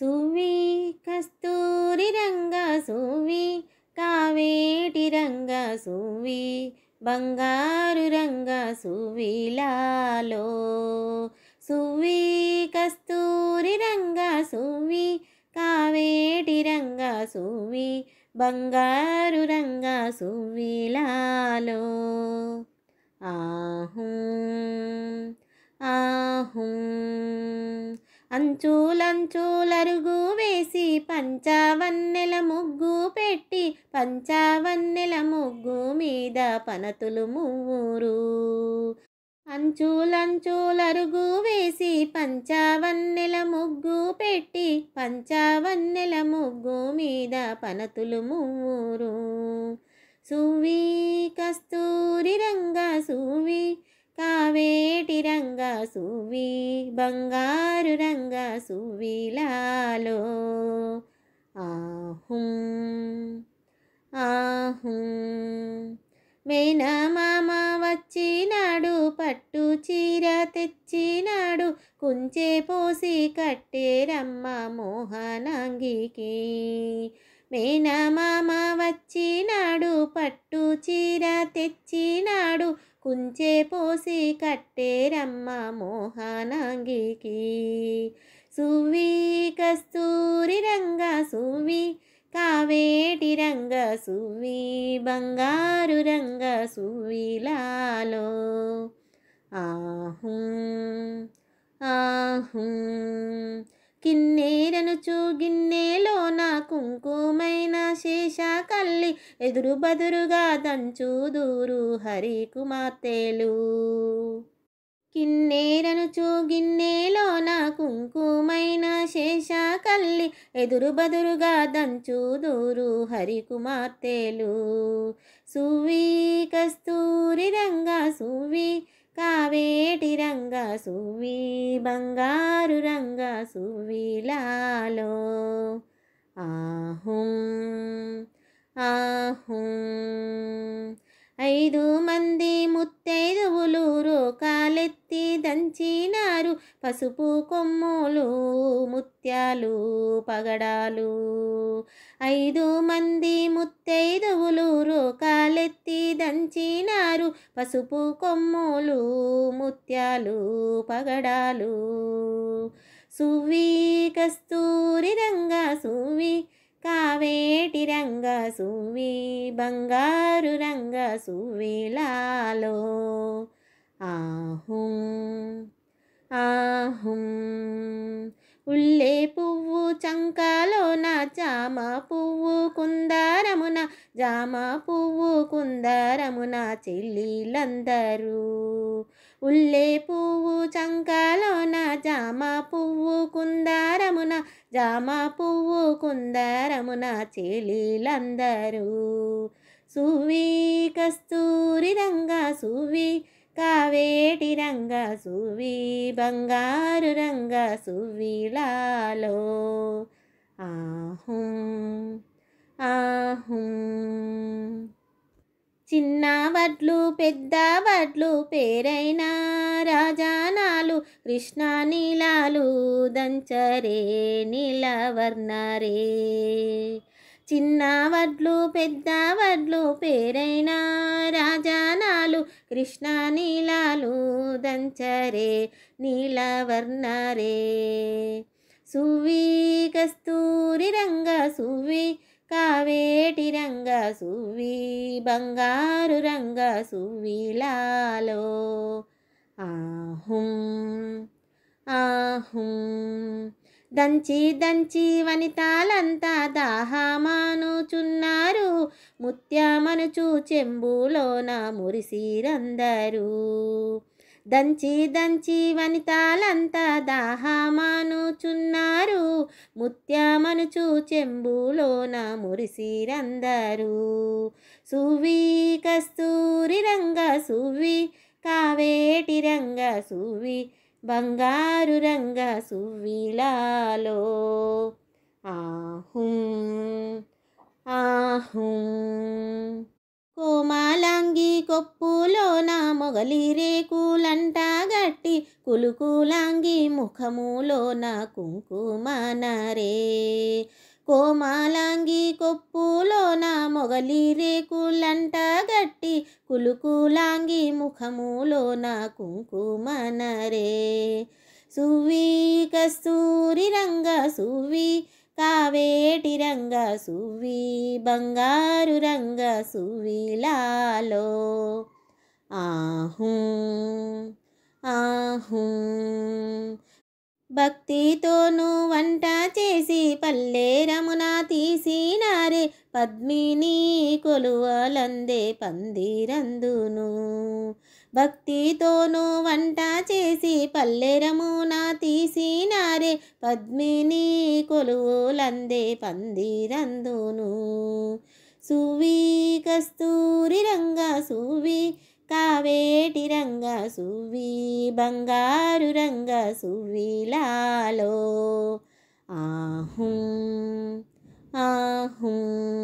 సువి కస్తూరి రంగ సువి కావేటి రంగ సువి బంగారు రంగ సువిలాలో సువి కస్తూరి రంగ సువి కావేటి రంగ సువి బంగారు రంగ సువిలాలో ఆహూ ఆహూ అంచూలంచూలరుగు వేసి పంచావన్నెల ముగ్గు పెట్టి పంచావన్నెల ముగ్గు మీద పనతులు మూరు అంచూలంచూలరుగు వేసి పంచావన్నెల ముగ్గు పెట్టి పంచావన్నెల ముగ్గు మీద పనతులు మూరు సువీ కస్తూరి రంగ సువీ వేటి రంగ సువి బంగారు రంగ సువిలాలో ఆహుం ఆహుం మేనమామ వచ్చినాడు పట్టు చీర తెచ్చినాడు కుంచే పోసి కట్టేరమ్మ మోహనాంగికి మేనమామ వచ్చినాడు పట్టు చీర తెచ్చినాడు కుంచే పోసి కట్టేరమ్మ మోహనాంగికి సువి కస్తూరి రంగ సువి కావేటి రంగ సువి బంగారు రంగ సువ్విలాలో ఆహు ఆహు ఎదురు బదురుగా దూరు హరి కుమార్తెలు కిన్నేరను నా కుంకుమైన కల్లి ఎదురు బదురుగా హరి కుమార్తెలు సువి కస్తూరి రంగా సువి కావేటి రంగా సువి బంగారు రంగా సువిలాలో ఆహుం ఐదు మంది ముత్తైదువులు రోకాలెత్తి దంచినారు పసుపు కొమ్ములు ముత్యాలు పగడాలు ఐదు మంది ముత్తైదువులు రోకాలెత్తి దంచినారు పసుపు కొమ్ములు ముత్యాలు పగడాలు సువీ కస్తూరి రంగా సువీ కావేటి రంగ సువి బంగారు రంగ సువిలాలో ఆహుం ఆహుం ఉల్లే పువ్వు చంకలో నా చామ పువ్వు జామ పువ్వు కుందరమున చెల్లిలందరూ ఉల్లే పువ్వు చంకలోన జామ పువ్వు కుందరమున జామ పువ్వు కుందరమున చెల్లిలందరూ సువి కస్తూరి రంగ సువి కావేటి రంగ సువి బంగారు రంగ సువిలాలో ఆహూ చిన్న వడ్లు పెద్ద వడ్లు పేరైన రాజానాలు కృష్ణా నీలాలు దంచరే నీలవర్ణరే చిన్న వడ్లు పెద్ద వడ్లు పేరైన రాజానాలు కృష్ణా నీలాలు దంచరే నీలవర్ణరే సువీ కస్తూరి రంగ సువీ కావేటి రంగ సువ్వి బంగారు రంగ సువ్విలాలో ఆహుం ఆహుం దంచి దంచి వనితాలంతా దాహమానుచున్నారు ముత్యమనుచు చూచెంబులోన మురిసిరందరూ దంచి దంచి వనితాలంతా దాహమానుచున్నారు ముత్యమనుచు చెంబులోన మురిసిరందరూ సువి కస్తూరి రంగ సువి కావేటి రంగ సువి బంగారు రంగ సువిలాలో ఆహు ఆహూ నా మొగలి రేకులంట గట్టి కులుకులాంగి ముఖములోన కుంకుమనరే కోమాలాంగి నా మొగలి రేకులంట గట్టి కులుకులాంగి ముఖములోన కుంకుమనరే సువీ కస్తూరి రంగ సువీ సువి బంగారు రంగ సువిలాలో ఆహూ ఆహూ భక్తితోనూ వంట చేసి పల్లెరమున తీసినారే పద్మిని కొలువలందే పందిరందును భక్తితోనూ వంట చేసి పల్లెరమున తీసినారే పద్మిని కొలువలందే పందిరందును సువి కస్తూరి రంగ సువి కావేటి రంగ సువి బంగారు రంగ సువిలాలో ఆహు ఆహుం